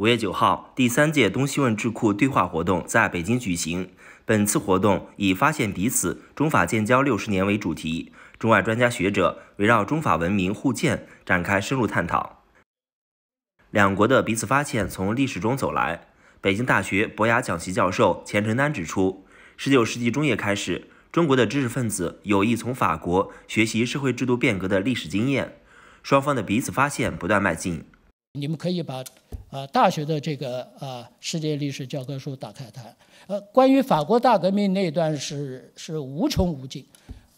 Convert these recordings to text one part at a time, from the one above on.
五月九号，第三届东西问智库对话活动在北京举行。本次活动以“发现彼此：中法建交六十年”为主题，中外专家学者围绕中法文明互鉴展开深入探讨。两国的彼此发现从历史中走来。北京大学博雅讲席教授钱承丹指出，19世纪中叶开始，中国的知识分子有意从法国学习社会制度变革的历史经验，双方的彼此发现不断迈进。你们可以把啊大学的这个啊世界历史教科书打开它。呃，关于法国大革命那段是是无穷无尽，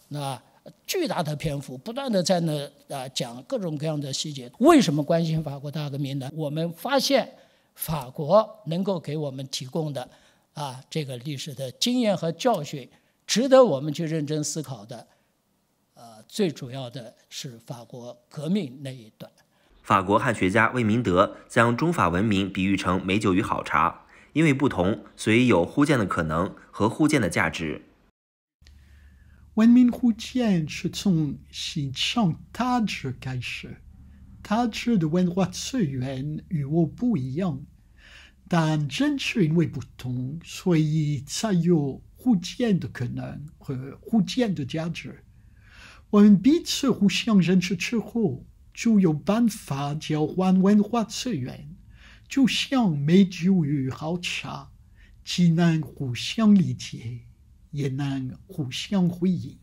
那巨大的篇幅，不断的在那啊讲各种各样的细节。为什么关心法国大革命呢？我们发现法国能够给我们提供的啊这个历史的经验和教训，值得我们去认真思考的，呃，最主要的是法国革命那一段。法国汉学家魏明德将中法文明比喻成美酒与好茶，因为不同，所以有互鉴的可能和互鉴的价值。文明互相尊重、欣赏、探开始，探究的文化资源与我不一样，但正是因为不同，所以才有互鉴的可能和互鉴的价值。我们彼此互相认识之后。就有办法交换文化资源，就像美酒与好茶，既能互相理解，也能互相回应。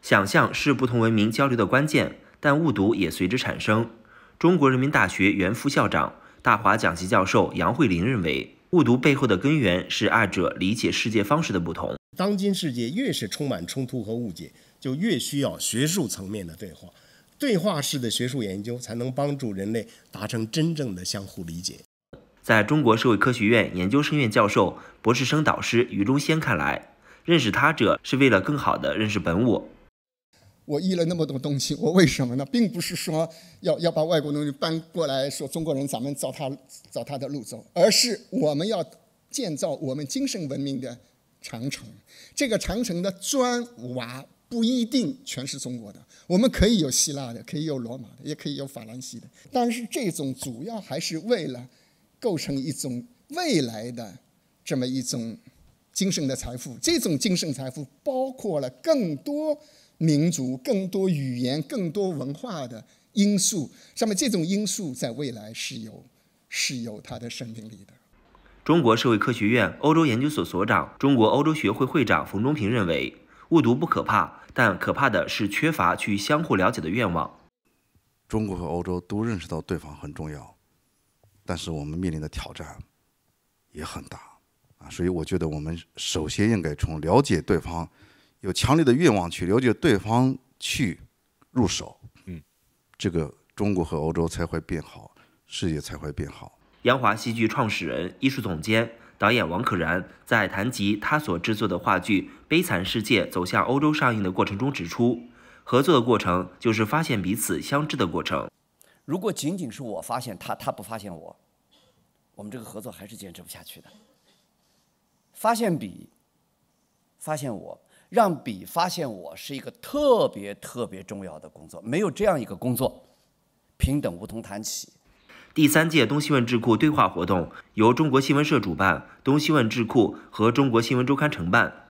想象是不同文明交流的关键，但误读也随之产生。中国人民大学原副校长、大华讲席教授杨慧玲认为，误读背后的根源是二者理解世界方式的不同。当今世界越是充满冲突和误解，就越需要学术层面的对话。对话式的学术研究才能帮助人类达成真正的相互理解。在中国社会科学院研究生院教授、博士生导师于中先看来，认识他者是为了更好的认识本我。我译了那么多东西，我为什么呢？并不是说要要把外国东西搬过来说中国人，咱们照他照他的路走，而是我们要建造我们精神文明的长城。这个长城的砖瓦。不一定全是中国的，我们可以有希腊的，可以有罗马的，也可以有法兰西的。但是这种主要还是为了构成一种未来的这么一种精神的财富。这种精神财富包括了更多民族、更多语言、更多文化的因素。那么这种因素在未来是有是有它的生命力的。中国社会科学院欧洲研究所所长、中国欧洲学会会长冯忠平认为。误读不可怕，但可怕的是缺乏去相互了解的愿望。中国和欧洲都认识到对方很重要，但是我们面临的挑战也很大啊！所以我觉得我们首先应该从了解对方，有强烈的愿望去了解对方去入手。嗯，这个中国和欧洲才会变好，世界才会变好。杨华戏剧创始人、艺术总监。导演王可然在谈及他所制作的话剧《悲惨世界》走向欧洲上映的过程中，指出合作的过程就是发现彼此相知的过程。如果仅仅是我发现他，他不发现我，我们这个合作还是坚持不下去的。发现彼，发现我，让彼发现我，是一个特别特别重要的工作。没有这样一个工作，平等无从谈起。第三届东西问智库对话活动由中国新闻社主办，东西问智库和中国新闻周刊承办。